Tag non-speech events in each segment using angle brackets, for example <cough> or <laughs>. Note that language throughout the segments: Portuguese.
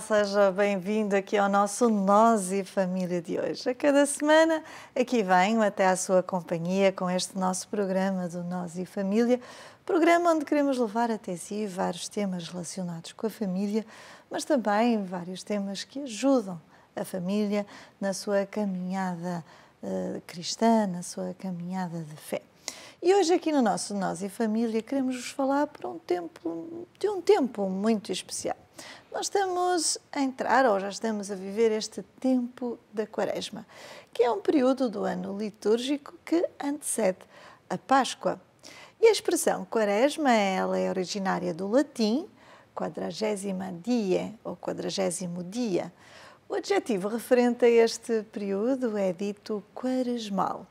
Olá, seja bem-vindo aqui ao nosso Nós e Família de hoje. A cada semana aqui venho até à sua companhia com este nosso programa do Nós e Família, programa onde queremos levar até si vários temas relacionados com a família, mas também vários temas que ajudam a família na sua caminhada uh, cristã, na sua caminhada de fé. E hoje aqui no nosso Nós e Família queremos vos falar por um tempo, de um tempo muito especial. Nós estamos a entrar, ou já estamos a viver este tempo da Quaresma, que é um período do ano litúrgico que antecede a Páscoa. E a expressão Quaresma, ela é originária do latim, quadragésima dia, ou quadragésimo dia. O adjetivo referente a este período é dito quaresmal.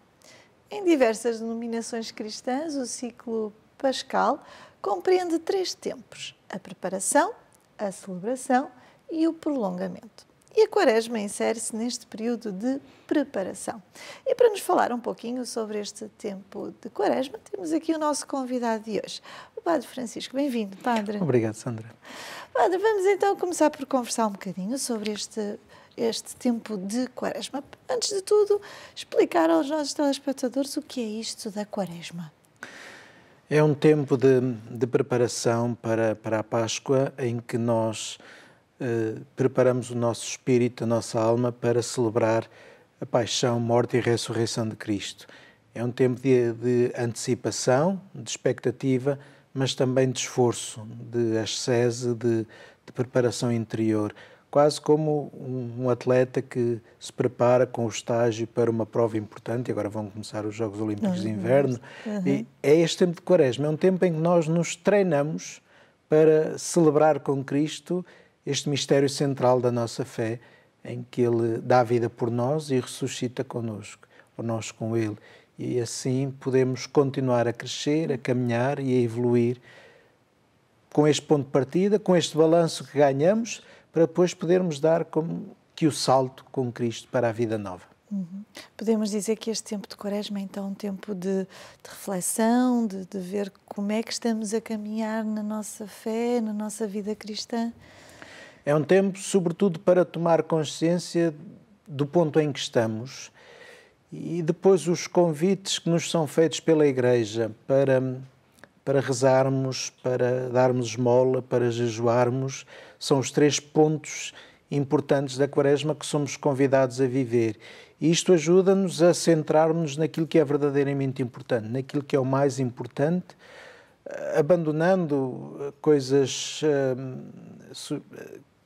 Em diversas denominações cristãs, o ciclo pascal compreende três tempos: a preparação, a celebração e o prolongamento. E a Quaresma insere-se neste período de preparação. E para nos falar um pouquinho sobre este tempo de Quaresma, temos aqui o nosso convidado de hoje, o Padre Francisco. Bem-vindo, Padre. Obrigado, Sandra. Padre, vamos então começar por conversar um bocadinho sobre este este tempo de quaresma. Antes de tudo, explicar aos nossos telespectadores o que é isto da quaresma. É um tempo de, de preparação para, para a Páscoa em que nós eh, preparamos o nosso espírito, a nossa alma para celebrar a paixão, morte e ressurreição de Cristo. É um tempo de, de antecipação, de expectativa, mas também de esforço, de ascese, de, de preparação interior quase como um atleta que se prepara com o estágio para uma prova importante, agora vão começar os Jogos Olímpicos de uhum. Inverno, uhum. e é este tempo de quaresma, é um tempo em que nós nos treinamos para celebrar com Cristo este mistério central da nossa fé, em que Ele dá a vida por nós e ressuscita conosco, ou nós com Ele. E assim podemos continuar a crescer, a caminhar e a evoluir com este ponto de partida, com este balanço que ganhamos, para depois podermos dar como que o salto com Cristo para a vida nova. Uhum. Podemos dizer que este tempo de Quaresma é então um tempo de, de reflexão, de, de, ver como é que estamos a caminhar na nossa fé, na nossa vida cristã. É um tempo, sobretudo, para tomar consciência do ponto em que estamos e depois os convites que nos são feitos pela Igreja para para rezarmos, para darmos esmola, para jejuarmos. São os três pontos importantes da Quaresma que somos convidados a viver. E isto ajuda-nos a centrarmos naquilo que é verdadeiramente importante, naquilo que é o mais importante, abandonando coisas hum,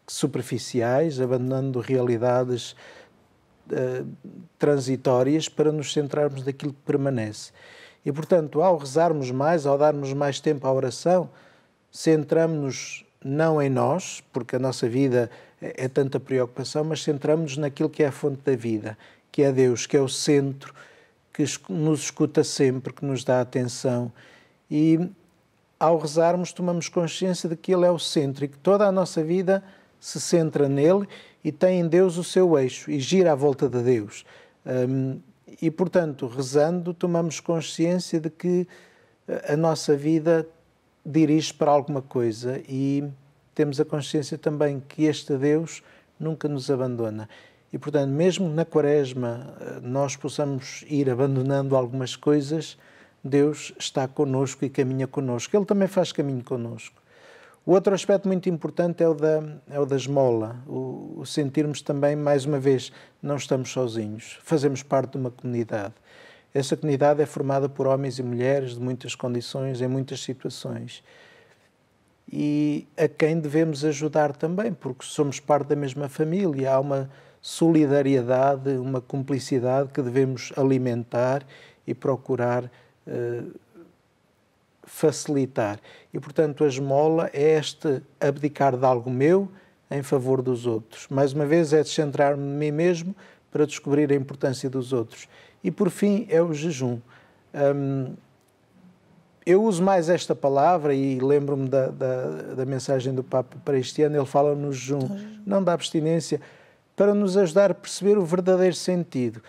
superficiais, abandonando realidades hum, transitórias para nos centrarmos naquilo que permanece. E, portanto, ao rezarmos mais, ao darmos mais tempo à oração, centramos-nos não em nós, porque a nossa vida é, é tanta preocupação, mas centramos-nos naquilo que é a fonte da vida, que é Deus, que é o centro, que nos escuta sempre, que nos dá atenção. E ao rezarmos, tomamos consciência de que Ele é o centro e que toda a nossa vida se centra nele e tem em Deus o seu eixo e gira à volta de Deus. Hum, e, portanto, rezando, tomamos consciência de que eh, a nossa vida dirige para alguma coisa e temos a consciência também que este Deus nunca nos abandona. E, portanto, mesmo na Quaresma eh, nós possamos ir abandonando algumas coisas, Deus está conosco e caminha conosco. Ele também faz caminho conosco. O outro aspecto muito importante é o da, é o da esmola, o, o sentirmos também, mais uma vez, não estamos sozinhos, fazemos parte de uma comunidade. Essa comunidade é formada por homens e mulheres de muitas condições, em muitas situações. E a quem devemos ajudar também, porque somos parte da mesma família, há uma solidariedade, uma cumplicidade que devemos alimentar e procurar uh, facilitar. E, portanto, a esmola é este abdicar de algo meu em favor dos outros. Mais uma vez, é descentrar-me de mim mesmo para descobrir a importância dos outros. E, por fim, é o jejum. Hum, eu uso mais esta palavra e lembro-me da, da, da, mensagem do Papa para este ano, ele fala no jejum, então, não da abstinência, para nos ajudar a perceber o verdadeiro sentido.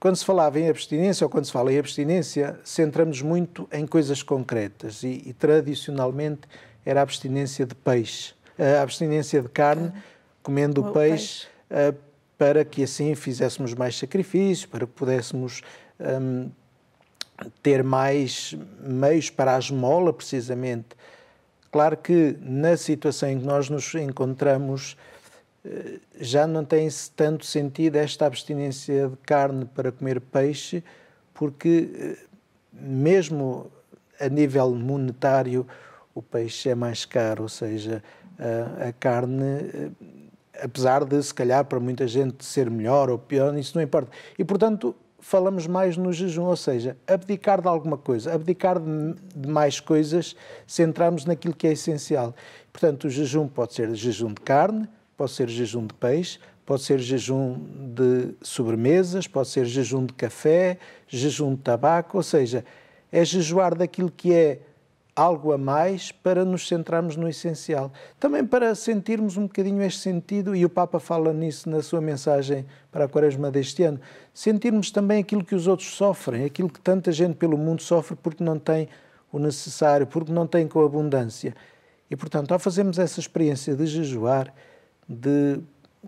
Quando se falava em abstinência, ou quando se fala em abstinência, centramos muito em coisas concretas e, e tradicionalmente era a abstinência de peixe, a abstinência de carne, comendo o peixe, peixe, eh, para que assim fizéssemos mais sacrifício, para que pudéssemos um, ter mais meios para a esmola, precisamente. Claro que na situação em que nós nos encontramos, já não tem tanto sentido esta abstinência de carne para comer peixe, porque eh, mesmo a nível monetário o peixe é mais caro, ou seja, a, a carne, eh, apesar de se calhar para muita gente ser melhor ou pior, isso não importa. E portanto falamos mais no jejum, ou seja, abdicar de alguma coisa, abdicar de, de mais coisas, centrarmos naquilo que é essencial. Portanto, o jejum pode ser jejum de carne, pode ser jejum de peixe, pode ser jejum de sobremesas, pode ser jejum de café, jejum de tabaco, ou seja, é jejuar daquilo que é algo a mais para nos centrarmos no essencial. Também para sentirmos um bocadinho este sentido, e o Papa fala nisso na sua mensagem para a Quaresma deste ano, sentirmos também aquilo que os outros sofrem, aquilo que tanta gente pelo mundo sofre porque não tem o necessário, porque não tem com abundância. E, portanto, ao fazermos essa experiência de jejuar, de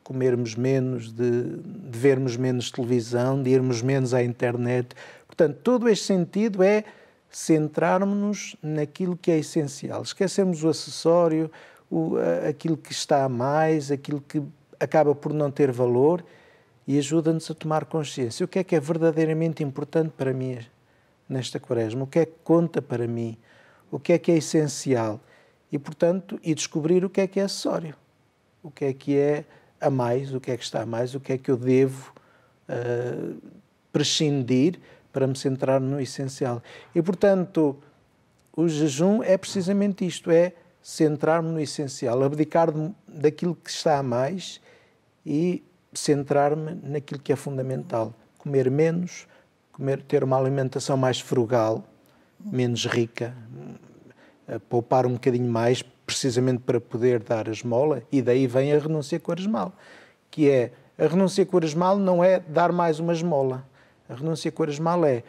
comermos menos, de, de vermos menos televisão, de irmos menos à internet. Portanto, todo este sentido é centrarmos-nos naquilo que é essencial. Esquecemos o acessório, o, aquilo que está a mais, aquilo que acaba por não ter valor e ajuda-nos a tomar consciência. O que é que é verdadeiramente importante para mim nesta quaresma? O que é que conta para mim? O que é que é essencial? E, portanto, e descobrir o que é que é acessório o que é que é a mais, o que é que está a mais, o que é que eu devo uh, prescindir para me centrar no essencial. E, portanto, o jejum é precisamente isto, é centrar-me no essencial, abdicar daquilo que está a mais e centrar-me naquilo que é fundamental. Comer menos, comer, ter uma alimentação mais frugal, menos rica, poupar um bocadinho mais precisamente para poder dar a esmola, e daí vem a renúncia quaresmal, que é, a renúncia quaresmal não é dar mais uma esmola, a renúncia quaresmal é,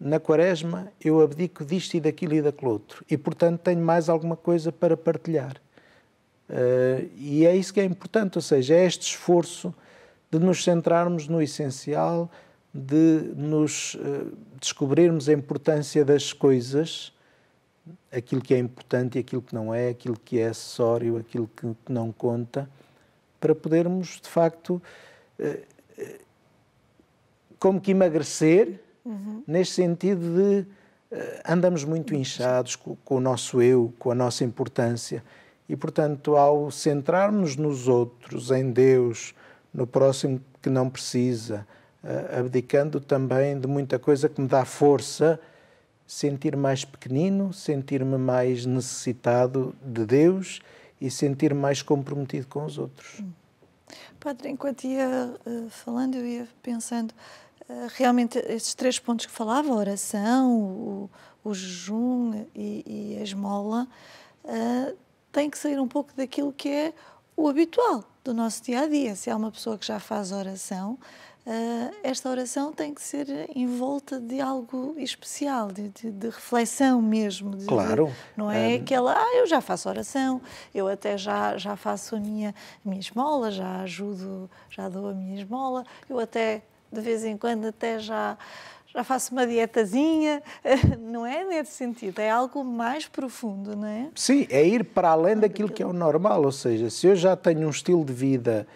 na quaresma eu abdico disto e daquilo e daquele outro, e portanto tenho mais alguma coisa para partilhar. Uh, e é isso que é importante, ou seja, é este esforço de nos centrarmos no essencial, de nos uh, descobrirmos a importância das coisas aquilo que é importante e aquilo que não é, aquilo que é acessório, aquilo que não conta, para podermos, de facto, eh, eh, como que emagrecer, uhum. neste sentido de eh, andamos muito inchados com, com o nosso eu, com a nossa importância. E, portanto, ao centrarmos nos outros, em Deus, no próximo que não precisa, abdicando também de muita coisa que me dá força sentir mais pequenino, sentir-me mais necessitado de Deus e sentir mais comprometido com os outros. Hum. Padre, enquanto ia eh, falando, eu ia pensando, eh, realmente esses três pontos que falava, a oração, o, o jejum e, e, a esmola, eh, tem que sair um pouco daquilo que é o habitual do nosso dia a dia. Se há uma pessoa que já faz oração, ah, esta oração tem que ser envolta de algo especial, de, de, de reflexão mesmo. De, claro. não é um... Ah. aquela, ah, eu já faço oração, eu até já, já faço a minha, a minha esmola, já ajudo, já dou a minha esmola, eu até, de vez em quando, até já já faço uma dietazinha, <laughs> não é nesse sentido, é algo mais profundo, não é? Sim, é ir para além daquilo que é o normal, ou seja, se eu já tenho um estilo de vida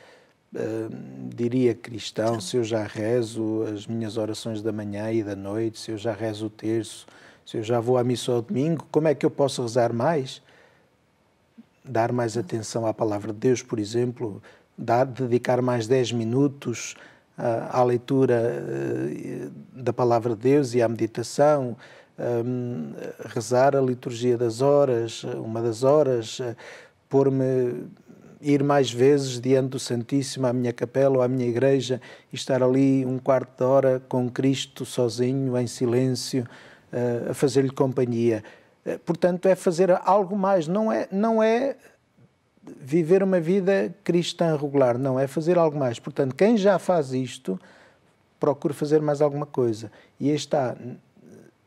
diria cristão, se eu já rezo as minhas orações da manhã e da noite, se eu já rezo o terço, se eu já vou à missa ao domingo, como é que eu posso rezar mais? Dar mais atenção à palavra de Deus, por exemplo, dar, dedicar mais 10 minutos uh, à leitura uh, da palavra de Deus e à meditação. Um, rezar a liturgia das horas, uma das horas, ah, pôr-me ir mais vezes diante do Santíssimo à minha capela ou à minha igreja e estar ali um quarto de hora com Cristo sozinho, em silêncio, eh, a fazer-lhe companhia. Eh, portanto, é fazer algo mais, não é, não é viver uma vida cristã regular, não, é fazer algo mais. Portanto, quem já faz isto, procura fazer mais alguma coisa. E aí está,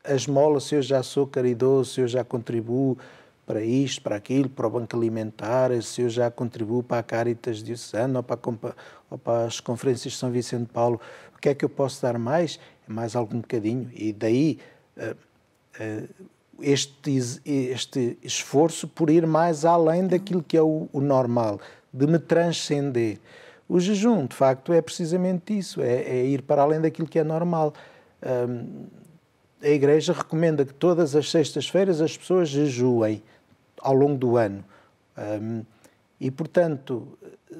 a esmola, se eu já sou caridoso, se eu já contribuo, para isto, para aquilo, para o Banco Alimentar, se eu já contribuo para a Caritas de Oceano ou para, ou para as conferências de São Vicente de Paulo, o que é que eu posso dar mais? É mais algum bocadinho. E daí eh, eh, este, este esforço por ir mais além daquilo que é o, o normal, de me transcender. O jejum, de facto, é precisamente isso, é, é ir para além daquilo que é normal. a Igreja recomenda que todas as sextas-feiras as pessoas jejuem ao longo do ano. e, portanto,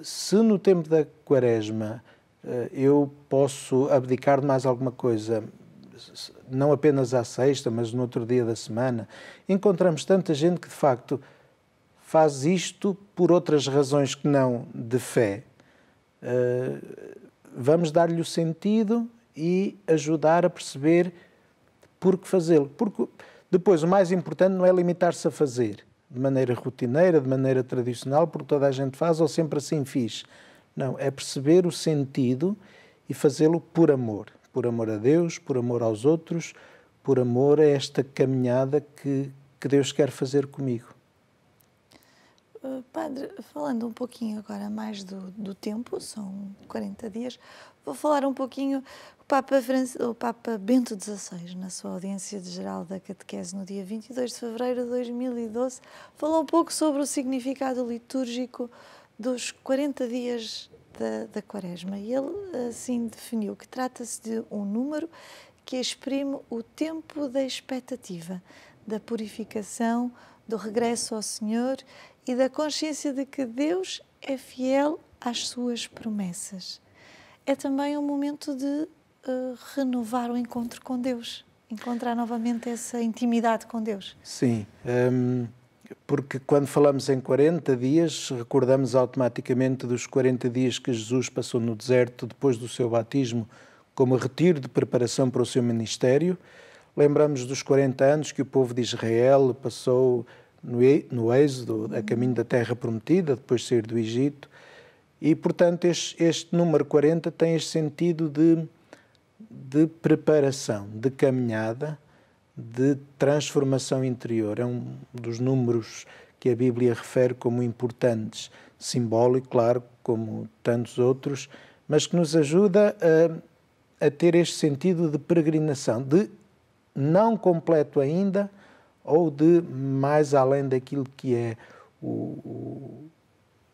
se no tempo da quaresma eh, eu posso abdicar de mais alguma coisa, não apenas à sexta, mas no outro dia da semana, encontramos tanta gente que, de facto, faz isto por outras razões que não de fé. Eh, vamos dar-lhe o sentido e ajudar a perceber por que fazê-lo. Porque depois o mais importante não é limitar-se a fazer, de maneira rotineira, de maneira tradicional, porque toda a gente faz ou sempre assim fiz. Não, é perceber o sentido e fazê-lo por amor. Por amor a Deus, por amor aos outros, por amor a esta caminhada que, que Deus quer fazer comigo. Eh, padre, falando um pouquinho agora mais do, do, tempo, são 40 dias, vou falar um pouquinho. O Papa, o Papa Bento XVI, na sua audiência de geral da catequese no dia 22 de fevereiro de 2012, falou um pouco sobre o significado litúrgico dos 40 dias da, da Quaresma. E ele assim definiu que trata-se de um número que exprime o tempo da expectativa, da purificação, do regresso ao Senhor e da consciência de que Deus é fiel às suas promessas. É também um momento de uh, renovar o encontro com Deus, encontrar novamente essa intimidade com Deus. Sim, um, ehm, porque quando falamos em 40 dias, recordamos automaticamente dos 40 dias que Jesus passou no deserto depois do seu batismo, como retiro de preparação para o seu ministério. Lembramos dos 40 anos que o povo de Israel passou no Êxodo, a caminho da Terra Prometida, depois de sair do Egito. E, portanto, este, este número 40 tem este sentido de, de preparação, de caminhada, de transformação interior. É um dos números que a Bíblia refere como importantes, simbólico, claro, como tantos outros, mas que nos ajuda a, a ter este sentido de peregrinação, de não completo ainda, ou de mais além daquilo que é o, o,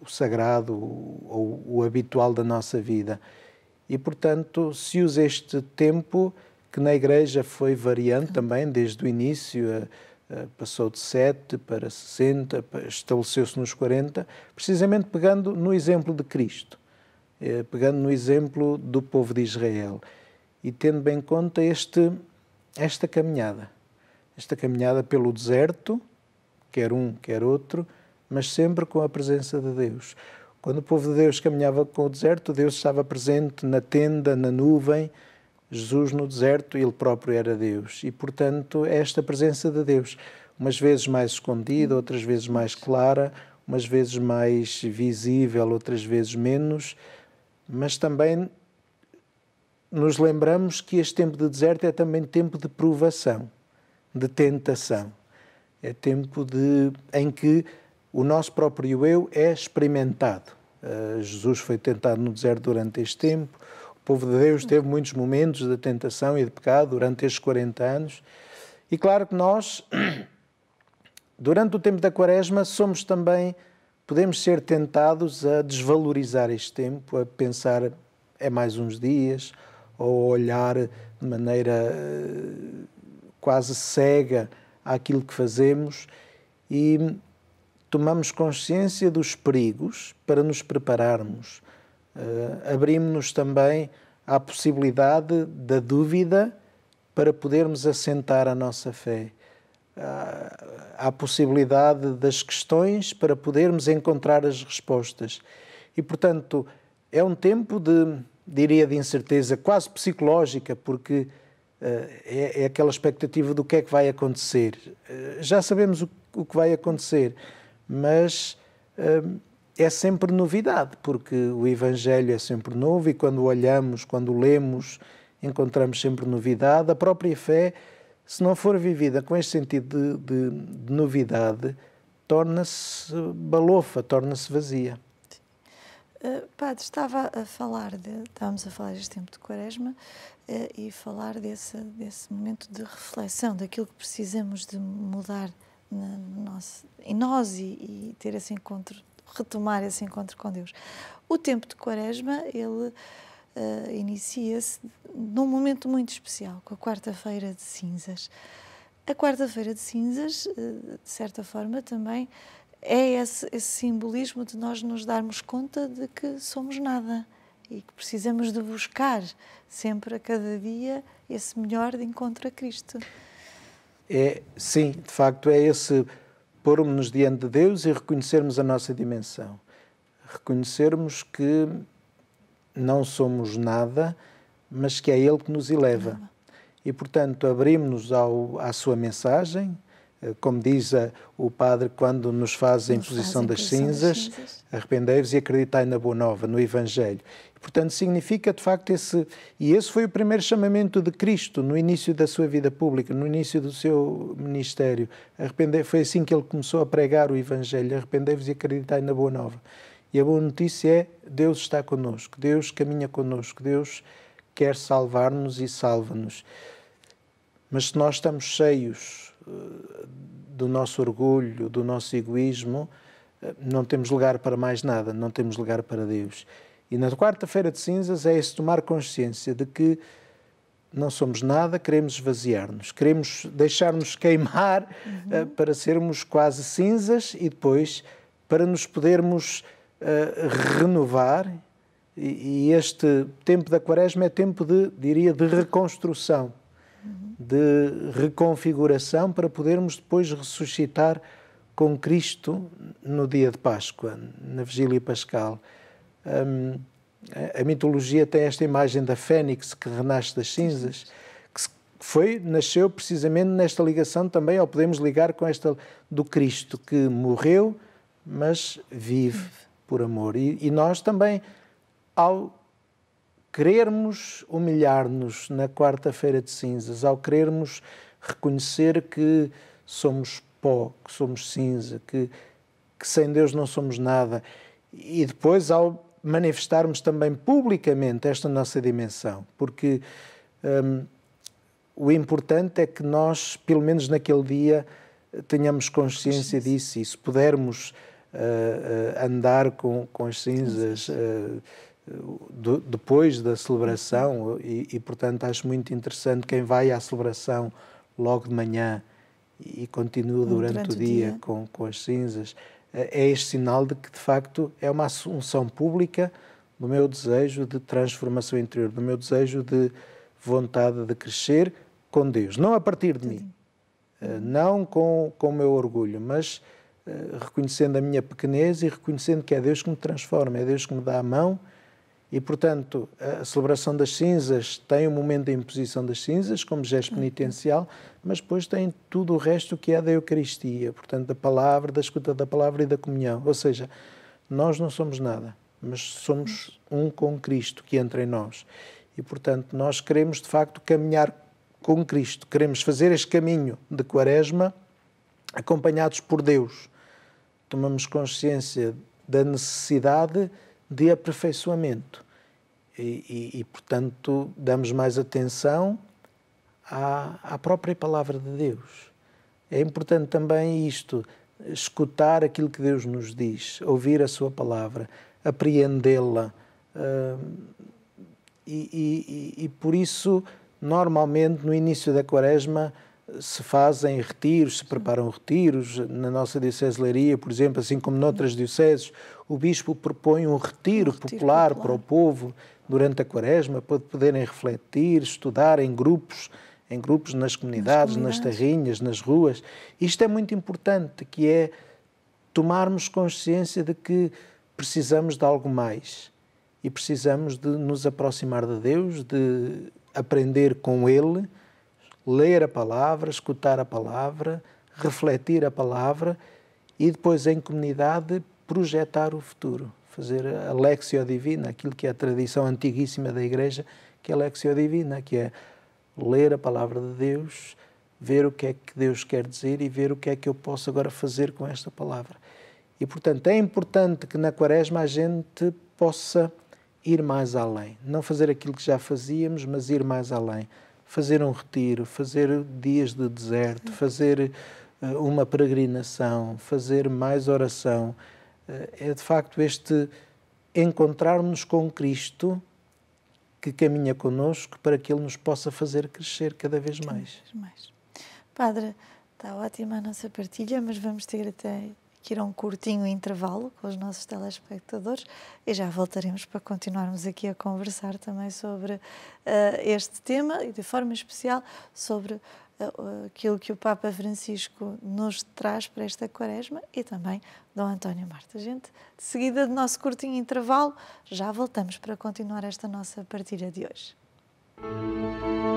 o sagrado ou o, o habitual da nossa vida. E, portanto, se usa este tempo, que na Igreja foi variando também desde o início, eh, eh, passou de 7 para 60, estabeleceu-se nos 40, precisamente pegando no exemplo de Cristo, eh, pegando no exemplo do povo de Israel e tendo bem em conta este, esta caminhada esta caminhada pelo deserto, quer um, quer outro, mas sempre com a presença de Deus. Quando o povo de Deus caminhava com o deserto, Deus estava presente na tenda, na nuvem. Jesus no deserto, ele próprio era Deus. E, portanto, é esta presença de Deus, umas vezes mais escondida, outras vezes mais clara, umas vezes mais visível, outras vezes menos, mas também nos lembramos que este tempo de deserto é também tempo de provação de tentação. É tempo de, em que o nosso próprio eu é experimentado. Uh, Jesus foi tentado no deserto durante este tempo. O povo de Deus teve muitos momentos de tentação e de pecado durante estes 40 anos. E claro que nós, <clears throat> durante o tempo da Quaresma, somos também, podemos ser tentados a desvalorizar este tempo, a pensar é mais uns dias, ou olhar de maneira eh, quase cega àquilo que fazemos e tomamos consciência dos perigos para nos prepararmos. Uh, Abrimos-nos também à possibilidade da dúvida para podermos assentar a nossa fé. Uh, eh, à possibilidade das questões para podermos encontrar as respostas. E, portanto, é um tempo de, diria, de incerteza quase psicológica, porque eh, é, é, aquela expectativa do que é que vai acontecer. Eh, já sabemos o, o que vai acontecer, mas eh, é sempre novidade, porque o Evangelho é sempre novo e quando olhamos, quando lemos, encontramos sempre novidade. A própria fé, se não for vivida com este sentido de, de, de novidade, torna-se balofa, torna-se vazia. Eh, padre, estava a falar, de, estávamos a falar deste tempo de quaresma uh, e falar desse, desse momento de reflexão, daquilo que precisamos de mudar na, em nós e, e, ter esse encontro, retomar esse encontro com Deus. O tempo de quaresma, ele uh, inicia-se num momento muito especial, com a quarta-feira de cinzas. A quarta-feira de cinzas, de certa forma, também é esse, esse, simbolismo de nós nos darmos conta de que somos nada e que precisamos de buscar sempre a cada dia esse melhor de encontro a Cristo. É, sim, de facto, é esse pormos-nos diante de Deus e reconhecermos a nossa dimensão. Reconhecermos que não somos nada, mas que é Ele que nos eleva. E, portanto, abrimos-nos à sua mensagem, eh, como diz eh, o Padre quando nos faz a imposição das, cinzas, cinzas. arrependei-vos e acreditai na boa nova, no Evangelho. Portanto, significa de facto esse. E esse foi o primeiro chamamento de Cristo no início da sua vida pública, no início do seu ministério. Arrepender, foi assim que ele começou a pregar o Evangelho: arrependei-vos e acreditai na boa nova. E a boa notícia é: Deus está connosco, Deus caminha connosco, Deus quer salvar-nos e salva-nos. Mas se nós estamos cheios do nosso orgulho, do nosso egoísmo, eh, não temos lugar para mais nada, não temos lugar para Deus. E na quarta-feira de cinzas é esse tomar consciência de que não somos nada, queremos esvaziar-nos, queremos deixar-nos queimar eh, uhum. uh, para sermos quase cinzas e depois para nos podermos uh, renovar. E, e, este tempo da Quaresma é tempo de, diria, de reconstrução de reconfiguração para podermos depois ressuscitar com Cristo no dia de Páscoa, na Vigília Pascal. Um, a mitologia tem esta imagem da fênix que renasce das cinzas, que foi, nasceu precisamente nesta ligação também, ou podemos ligar com esta do Cristo, que morreu, mas vive por amor. E, e nós também, ao querermos humilhar-nos na quarta-feira de cinzas, ao querermos reconhecer que somos pó, que somos cinza, que, que sem Deus não somos nada, e depois ao manifestarmos também publicamente esta nossa dimensão, porque hum, o importante é que nós, pelo menos naquele dia, tenhamos consciência disso e se pudermos uh, uh, andar com, com as cinzas, uh, depois da celebração e, e, portanto, acho muito interessante quem vai à celebração logo de manhã e continua durante, durante o dia, dia. Com, com, as cinzas, é, é este sinal de que, de facto, é uma assunção pública do meu desejo de transformação interior, do meu desejo de vontade de crescer com Deus, não a partir de mim, eh, não com, com o meu orgulho, mas eh, reconhecendo a minha pequenez e reconhecendo que é Deus que me transforma, é Deus que me dá a mão e, portanto, a celebração das cinzas tem o momento da imposição das cinzas, como gesto uhum. penitencial, mas depois tem tudo o resto que é da Eucaristia, portanto, da palavra, da escuta da palavra e da comunhão. Ou seja, nós não somos nada, mas somos uhum. um com Cristo que entra em nós. E, portanto, nós queremos, de facto, caminhar com Cristo, queremos fazer este caminho de Quaresma acompanhados por Deus. Tomamos consciência da necessidade de de aperfeiçoamento. E, e, e portanto, damos mais atenção à, à própria palavra de Deus. É importante também isto, escutar aquilo que Deus nos diz, ouvir a Sua palavra, apreendê-la. Uh, e, e, e, por isso, normalmente, no início da Quaresma, se fazem retiros, se preparam retiros. Na nossa Diocese de Leiria, por exemplo, assim como noutras dioceses, o bispo propõe um retiro, um retiro popular, popular, para o povo durante a quaresma, para poderem refletir, estudar em grupos, em grupos nas comunidades, nas, comunidades. nas terrinhas, nas ruas. Isto é muito importante, que é tomarmos consciência de que precisamos de algo mais e precisamos de nos aproximar de Deus, de aprender com Ele, ler a palavra, escutar a palavra, refletir a palavra e depois em comunidade projetar o futuro, fazer a Lexio Divina, aquilo que é a tradição antiguíssima da Igreja, que é a Lexio Divina, que é ler a palavra de Deus, ver o que é que Deus quer dizer e ver o que é que eu posso agora fazer com esta palavra. E, portanto, é importante que na Quaresma a gente possa ir mais além. Não fazer aquilo que já fazíamos, mas ir mais além. Fazer um retiro, fazer dias de deserto, fazer eh, uma peregrinação, fazer mais oração, eh, é de facto este encontrarmos com Cristo que caminha conosco para que Ele nos possa fazer crescer cada vez mais. Cada vez mais. Padre, está ótima a nossa partilha, mas vamos ter até que ir a um curtinho intervalo com os nossos telespectadores e já voltaremos para continuarmos aqui a conversar também sobre uh, este tema e de forma especial sobre aquilo que o Papa Francisco nos traz para esta quaresma e também Dom António Marta. Gente, de seguida do nosso curtinho intervalo, já voltamos para continuar esta nossa partilha de hoje.